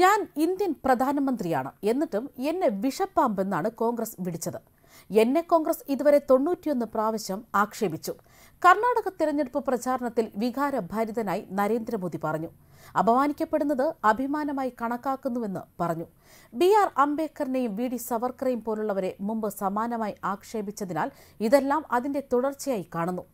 ഞാൻ ഇന്ത്യൻ പ്രധാനമന്ത്രിയാണ് എന്നിട്ടും എന്നെ വിഷപ്പാമ്പെന്നാണ് കോൺഗ്രസ് വിളിച്ചത് എന്നെ കോൺഗ്രസ് ഇതുവരെ തൊണ്ണൂറ്റിയൊന്ന് പ്രാവശ്യം ആക്ഷേപിച്ചു കർണാടക തെരഞ്ഞെടുപ്പ് പ്രചാരണത്തിൽ വികാരഭരിതനായി നരേന്ദ്രമോദി പറഞ്ഞു അപമാനിക്കപ്പെടുന്നത് അഭിമാനമായി കണക്കാക്കുന്നുവെന്ന് പറഞ്ഞു ബി ആർ അംബേദ്കറിനെയും വി ഡി സവർക്കറേയും പോലുള്ളവരെ മുമ്പ് സമാനമായി ആക്ഷേപിച്ചതിനാൽ ഇതെല്ലാം അതിന്റെ തുടർച്ചയായി കാണുന്നു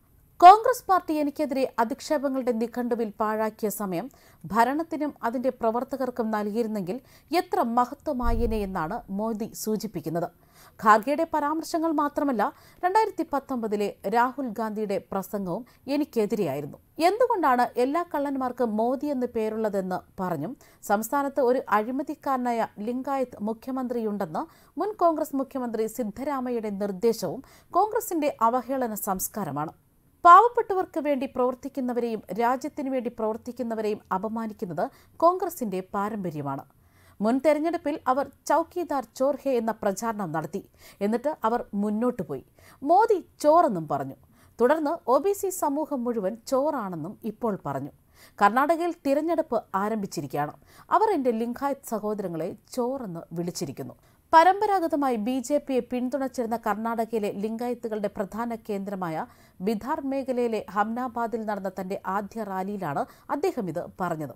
കോൺഗ്രസ് പാർട്ടി എനിക്കെതിരെ അധിക്ഷേപങ്ങളുടെ നിഘണ്ടുവിൽ പാഴാക്കിയ സമയം ഭരണത്തിനും അതിന്റെ പ്രവർത്തകർക്കും നൽകിയിരുന്നെങ്കിൽ എത്ര മഹത്വമായേനെ എന്നാണ് മോദി സൂചിപ്പിക്കുന്നത് ഖാർഗെയുടെ പരാമർശങ്ങൾ മാത്രമല്ല രണ്ടായിരത്തി പത്തൊമ്പതിലെ രാഹുൽ ഗാന്ധിയുടെ പ്രസംഗവും എനിക്കെതിരെയായിരുന്നു എന്തുകൊണ്ടാണ് എല്ലാ കള്ളന്മാർക്കും മോദി എന്ന് പേരുള്ളതെന്ന് പറഞ്ഞും സംസ്ഥാനത്ത് ഒരു അഴിമതിക്കാരനായ ലിംഗായത്ത് മുഖ്യമന്ത്രിയുണ്ടെന്ന് മുൻ കോൺഗ്രസ് മുഖ്യമന്ത്രി സിദ്ധരാമയ്യയുടെ നിർദ്ദേശവും കോൺഗ്രസിന്റെ അവഹേളന സംസ്കാരമാണ് പാവപ്പെട്ടവർക്ക് വേണ്ടി പ്രവർത്തിക്കുന്നവരെയും രാജ്യത്തിനു വേണ്ടി പ്രവർത്തിക്കുന്നവരെയും അപമാനിക്കുന്നത് കോൺഗ്രസിന്റെ പാരമ്പര്യമാണ് മുൻ തെരഞ്ഞെടുപ്പിൽ അവർ ചൌക്കിദാർ ചോർഹെ എന്ന പ്രചാരണം നടത്തി എന്നിട്ട് അവർ മുന്നോട്ട് പോയി മോദി ചോറെന്നും പറഞ്ഞു തുടർന്ന് ഒ ബി സി സമൂഹം മുഴുവൻ ചോറാണെന്നും ഇപ്പോൾ പറഞ്ഞു കർണാടകയിൽ തിരഞ്ഞെടുപ്പ് ആരംഭിച്ചിരിക്കുകയാണ് അവർ എൻ്റെ ലിംഗായത് സഹോദരങ്ങളെ ചോറെന്ന് വിളിച്ചിരിക്കുന്നു പരമ്പരാഗതമായി ബി ജെ പിയെ പിന്തുണച്ചിരുന്ന കർണാടകയിലെ ലിംഗായത്തുകളുടെ പ്രധാന കേന്ദ്രമായ ബിധാർ മേഖലയിലെ ഹംനാബാദിൽ നടന്ന തന്റെ ആദ്യ റാലിയിലാണ് അദ്ദേഹം ഇത് പറഞ്ഞത്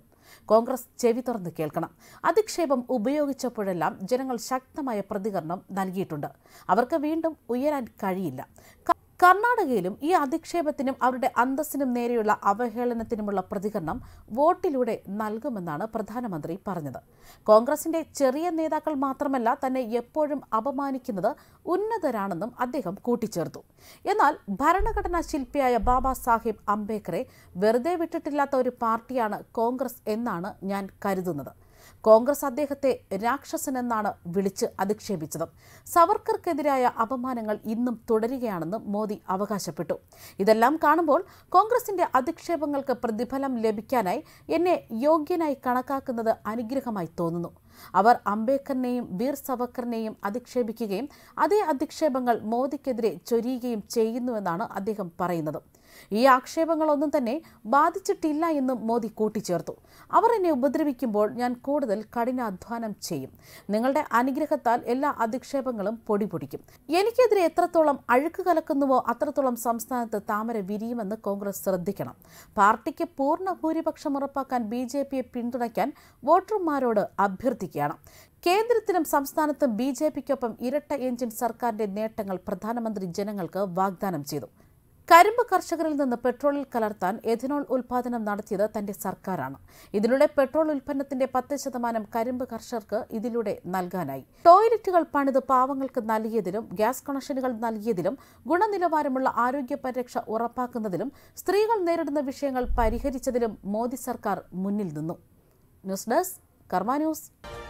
കോൺഗ്രസ് ചെവി തുറന്ന് കേൾക്കണം അധിക്ഷേപം ഉപയോഗിച്ചപ്പോഴെല്ലാം ജനങ്ങൾ ശക്തമായ പ്രതികരണം നൽകിയിട്ടുണ്ട് അവർക്ക് വീണ്ടും ഉയരാൻ കഴിയില്ല കർണാടകയിലും ഈ അധിക്ഷേപത്തിനും അവരുടെ അന്തസ്സിനും നേരെയുള്ള അവഹേളനത്തിനുമുള്ള പ്രതികരണം വോട്ടിലൂടെ നൽകുമെന്നാണ് പ്രധാനമന്ത്രി പറഞ്ഞത് കോൺഗ്രസിന്റെ ചെറിയ നേതാക്കൾ മാത്രമല്ല തന്നെ എപ്പോഴും അപമാനിക്കുന്നത് ഉന്നതരാണെന്നും അദ്ദേഹം കൂട്ടിച്ചേർത്തു എന്നാൽ ഭരണഘടനാ ശില്പിയായ ബാബാ സാഹിബ് അംബേദ്കറെ വെറുതെ വിട്ടിട്ടില്ലാത്ത ഒരു പാർട്ടിയാണ് കോൺഗ്രസ് എന്നാണ് ഞാൻ കരുതുന്നത് കോൺഗ്രസ് അദ്ദേഹത്തെ രാക്ഷസനെന്നാണ് വിളിച്ച് അധിക്ഷേപിച്ചത് സവർക്കർക്കെതിരായ അപമാനങ്ങൾ ഇന്നും തുടരുകയാണെന്നും മോദി അവകാശപ്പെട്ടു ഇതെല്ലാം കാണുമ്പോൾ കോൺഗ്രസിന്റെ അധിക്ഷേപങ്ങൾക്ക് പ്രതിഫലം ലഭിക്കാനായി എന്നെ യോഗ്യനായി കണക്കാക്കുന്നത് അനുഗ്രഹമായി തോന്നുന്നു അവർ അംബേദ്കറിനെയും ബീർ സവർക്കറിനെയും അധിക്ഷേപിക്കുകയും അതേ അധിക്ഷേപങ്ങൾ മോദിക്കെതിരെ ചൊരിയുകയും ചെയ്യുന്നുവെന്നാണ് അദ്ദേഹം പറയുന്നത് ഈ ആക്ഷേപങ്ങളൊന്നും തന്നെ ബാധിച്ചിട്ടില്ല എന്നും മോദി കൂട്ടിച്ചേർത്തു അവർ എന്നെ ഉപദ്രവിക്കുമ്പോൾ ഞാൻ കൂടുതൽ കഠിനാധ്വാനം ചെയ്യും നിങ്ങളുടെ അനുഗ്രഹത്താൽ എല്ലാ അധിക്ഷേപങ്ങളും പൊടിപൊടിക്കും എനിക്കെതിരെ എത്രത്തോളം അഴുക്ക് കലക്കുന്നുവോ അത്രത്തോളം സംസ്ഥാനത്ത് താമര വിരിയുമെന്ന് കോൺഗ്രസ് ശ്രദ്ധിക്കണം പാർട്ടിക്ക് പൂർണ്ണ ഭൂരിപക്ഷം ഉറപ്പാക്കാൻ ബി ജെ പിയെ പിന്തുണയ്ക്കാൻ വോട്ടർമാരോട് അഭ്യർത്ഥിക്കുകയാണ് കേന്ദ്രത്തിനും സംസ്ഥാനത്തും ബി ജെ പിക്കൊപ്പം ഇരട്ട എഞ്ചിൻ സർക്കാരിന്റെ നേട്ടങ്ങൾ പ്രധാനമന്ത്രി ജനങ്ങൾക്ക് വാഗ്ദാനം ചെയ്തു കരിമ്പ് കർഷകരിൽ നിന്ന് പെട്രോളിൽ കലർത്താൻ എഥനോൾ ഉൽപാദനം നടത്തിയത് തന്റെ സർക്കാരാണ് ഇതിലൂടെ പെട്രോൾ ഉൽപ്പന്നത്തിന്റെ പത്ത് ശതമാനം കരിമ്പ് കർഷകർക്ക് ഇതിലൂടെ നൽകാനായി ടോയ്ലറ്റുകൾ പണിത് പാവങ്ങൾക്ക് നൽകിയതിലും ഗ്യാസ് കണക്ഷനുകൾ നൽകിയതിലും ഗുണനിലവാരമുള്ള ആരോഗ്യ പരിരക്ഷ ഉറപ്പാക്കുന്നതിലും സ്ത്രീകൾ നേരിടുന്ന വിഷയങ്ങൾ പരിഹരിച്ചതിലും മോദി സർക്കാർ മുന്നിൽ നിന്നു ന്യൂസ് ഡെസ്ക് കർമ്മ ന്യൂസ്